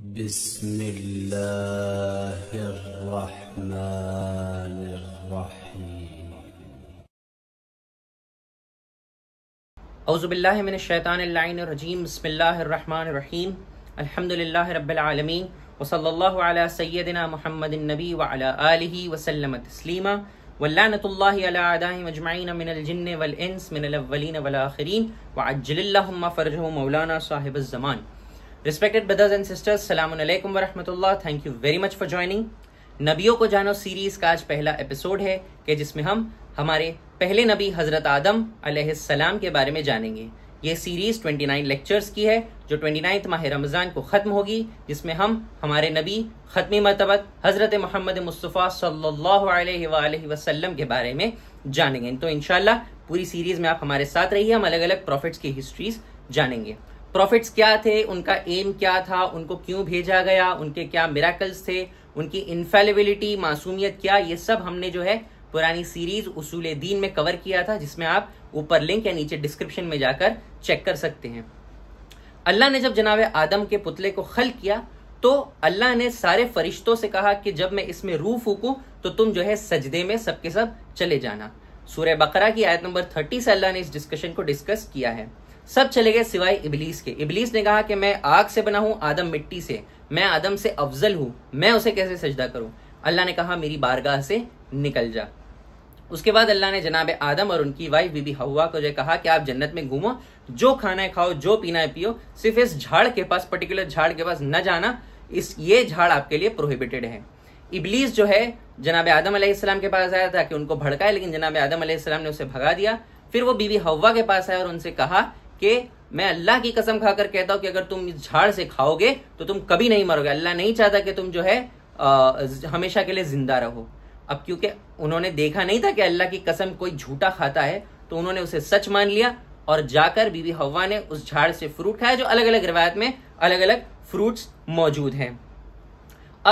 بسم الله الرحمن الرحيم أعوذ بالله من الشيطان اللعين الرجيم بسم الله الرحمن الرحيم الحمد لله رب العالمين وصلى الله على سيدنا محمد النبي وعلى آله وسلم تسليما واللعنة الله على أعدائهم أجمعين من الجن والإنس من الأولين والآخرين وعجل اللهم فرجه مولانا صاحب الزمان respected brothers and sisters सलाम वरहमतुल्लाह thank you very much for joining नबियों को जानो सीरीज का आज पहला एपिसोड है कि जिसमें हम हमारे पहले नबी हज़रत आदम सलाम के बारे में जानेंगे ये सीरीज 29 लेक्चर्स की है जो 29th माह रमज़ान को ख़त्म होगी जिसमें हम हमारे नबी ख़त्मी मरतबत हज़रत मोहम्मद मुस्तफ़ा सल्लल्लाहु अलैहि वसल्लम के बारे में जानेंगे तो इनशाला पूरी सीरीज़ में आप हमारे साथ रहिए हम अलग अलग प्रॉफिट्स की हिस्ट्रीज़ जानेंगे प्रॉफिट्स क्या थे उनका एम क्या था उनको क्यों भेजा गया उनके क्या मिराकल्स थे उनकी इनफेलिबिलिटी मासूमियत क्या ये सब हमने जो है पुरानी सीरीज उसूल दीन में कवर किया था जिसमें आप ऊपर लिंक या नीचे डिस्क्रिप्शन में जाकर चेक कर सकते हैं अल्लाह ने जब जनाब आदम के पुतले को खल किया तो अल्लाह ने सारे फरिश्तों से कहा कि जब मैं इसमें रूह फूकूं तो तुम जो है सजदे में सबके सब चले जाना सूर्य बकरा की आयत नंबर थर्टी से अल्लाह ने इस डिस्कशन को डिस्कस किया है सब चले गए सिवाय इबलीस के इबलीस ने कहा कि मैं आग से बना हूं आदम मिट्टी से मैं आदम से अफजल हूं मैं उसे कैसे सजदा करूं अल्लाह ने कहा मेरी बारगाह से निकल जा उसके बाद अल्लाह ने जनाब आदम और उनकी वाइफ बीबी हवा को जो कहा कि आप जन्नत में घूमो जो खाना है खाओ जो पीना है पियो सिर्फ इस झाड़ के पास पर्टिकुलर झाड़ के पास न जाना इस ये झाड़ आपके लिए प्रोहिबिटेड है इबलीस जो है जनाब आदम के पास आया था कि उनको भड़काए लेकिन जनाब आदम ने उसे भगा दिया फिर वो बीबी हवा के पास आया और उनसे कहा कि मैं अल्लाह की कसम खाकर कहता हूं कि अगर तुम इस झाड़ से खाओगे तो तुम कभी नहीं मरोगे अल्लाह नहीं चाहता कि तुम जो है आ, हमेशा के लिए जिंदा रहो अब क्योंकि उन्होंने देखा नहीं था कि अल्लाह की कसम कोई झूठा खाता है तो उन्होंने उसे सच मान लिया और जाकर बीबी हवा ने उस झाड़ से फ्रूट खाया जो अलग अलग रिवायत में अलग अलग फ्रूट्स मौजूद हैं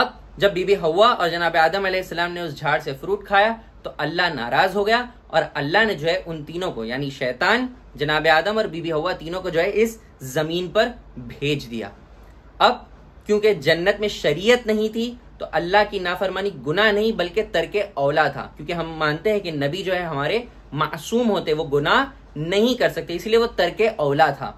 अब जब बीबी हवा और जनाब आदम ने उस झाड़ से फ्रूट खाया तो अल्लाह नाराज हो गया और अल्लाह ने जो है उन तीनों को यानी शैतान जनाब आदम और बीबी हवा तीनों को जो है इस जमीन पर भेज दिया अब क्योंकि जन्नत में शरीयत नहीं थी तो अल्लाह की नाफरमानी गुनाह नहीं बल्कि तर्क औला था क्योंकि हम मानते हैं कि नबी जो है हमारे मासूम होते वो गुनाह नहीं कर सकते इसलिए वो तर्क औला था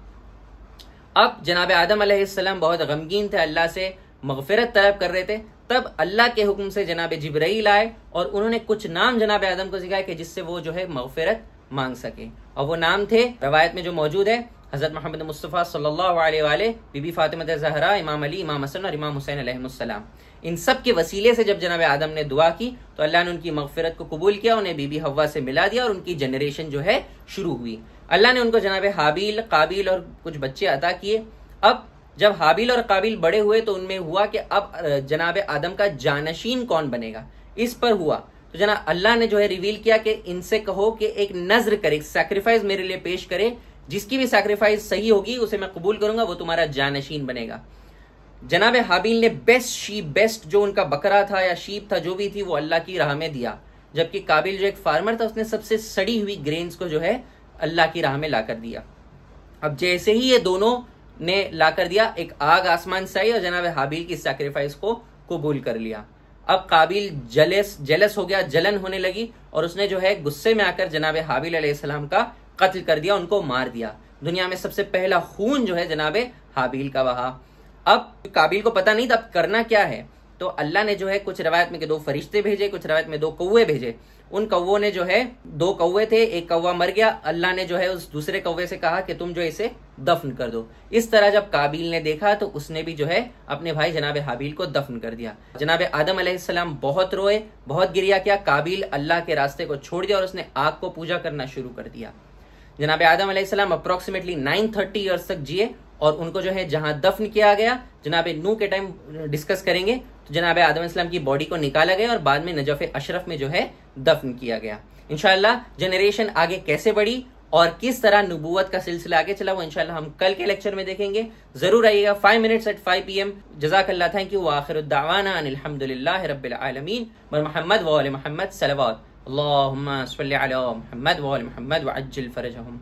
अब जनाब आदम बहुत गमगीन थे अल्लाह से मगफिरत तलब कर रहे थे तब अल्लाह के हुक्म से जनाब जबरील आए और उन्होंने कुछ नाम जनाब आदम को सिखाए कि जिससे वो जो है मगफरत मांग सके और वो नाम थे रवायत में जो मौजूद है हज़रत मोहम्मद मुस्तफ़ा सल्लल्लाहु अलैहि वाले बीबी फातिमा जहरा इमाम अली इमाम हसन और इमाम हुसैन अलैहिस्सलाम इन सब के वसीले से जब जनाब आदम ने दुआ की तो अल्लाह ने उनकी मगफरत को कबूल किया उन्हें बीबी हवा से मिला दिया और उनकी जनरेशन जो है शुरू हुई अल्लाह ने उनको जनाब हाबील काबिल और कुछ बच्चे अदा किए अब जब हाबिल और काबिल बड़े हुए तो उनमें हुआ कि अब जनाब आदम का जानशीन कौन बनेगा इस पर हुआ तो जना अल्लाह ने जो है रिवील किया कि इनसे कहो कि एक नजर करे सेक्रीफाइस मेरे लिए पेश करे जिसकी भी सेक्रीफाइस सही होगी उसे मैं कबूल करूंगा वो तुम्हारा जानशीन बनेगा जनाब हाबिल ने बेस्ट शीप बेस्ट जो उनका बकरा था या शीप था जो भी थी वो अल्लाह की राह में दिया जबकि काबिल जो एक फार्मर था उसने सबसे सड़ी हुई ग्रेन्स को जो है अल्लाह की राह में ला दिया अब जैसे ही ये दोनों ने लाकर दिया एक आग आसमान से आई और जनाब हाबील की सेक्रीफाइस को कबूल कर लिया अब काबिल जलेस जेलस हो गया जलन होने लगी और उसने जो है गुस्से में आकर जनाब हाबील अलैहिस्सलाम का कत्ल कर दिया उनको मार दिया दुनिया में सबसे पहला खून जो है जनाब हाबील का बहा अब काबिल को पता नहीं था अब करना क्या है तो अल्लाह ने जो है कुछ रवायत में के दो फरिश्ते भेजे कुछ रवायत में दो कौए भेजे उन कौओं ने जो है दो कौए थे एक कौवा मर गया अल्लाह ने जो है उस दूसरे कौवे से कहा कि तुम जो इसे दफन कर दो इस तरह जब काबिल ने देखा तो उसने भी जो है अपने भाई जनाब हाबिल को दफन कर दिया जनाब आदम अलैहिस्सलाम बहुत रोए बहुत गिरिया किया काबिल अल्लाह के रास्ते को छोड़ दिया और उसने आग को पूजा करना शुरू कर दिया जनाब आदम अलैहिस्सलाम अप्रोक्सीमेटली नाइन थर्टी ईयर्स तक जिए और उनको जो है जहां दफन किया गया जनाब नू के टाइम डिस्कस करेंगे तो जनाब आदम इस्लाम की बॉडी को निकाला गया और बाद में नजफ अशरफ में जो है दफन किया गया इनशाला जनरेशन आगे कैसे बढ़ी और किस तरह नबूवत का सिलसिला आगे चला वो इनशाला हम कल के लेक्चर में देखेंगे जरूर आइएगा five minutes at five P M जजाकल्ला थैंक यू आखिर अलहमदिल्ला रबालमीन बर वाल महमद सलवा अल्लाह महमद वाल महमद वज्जल फ़रजहम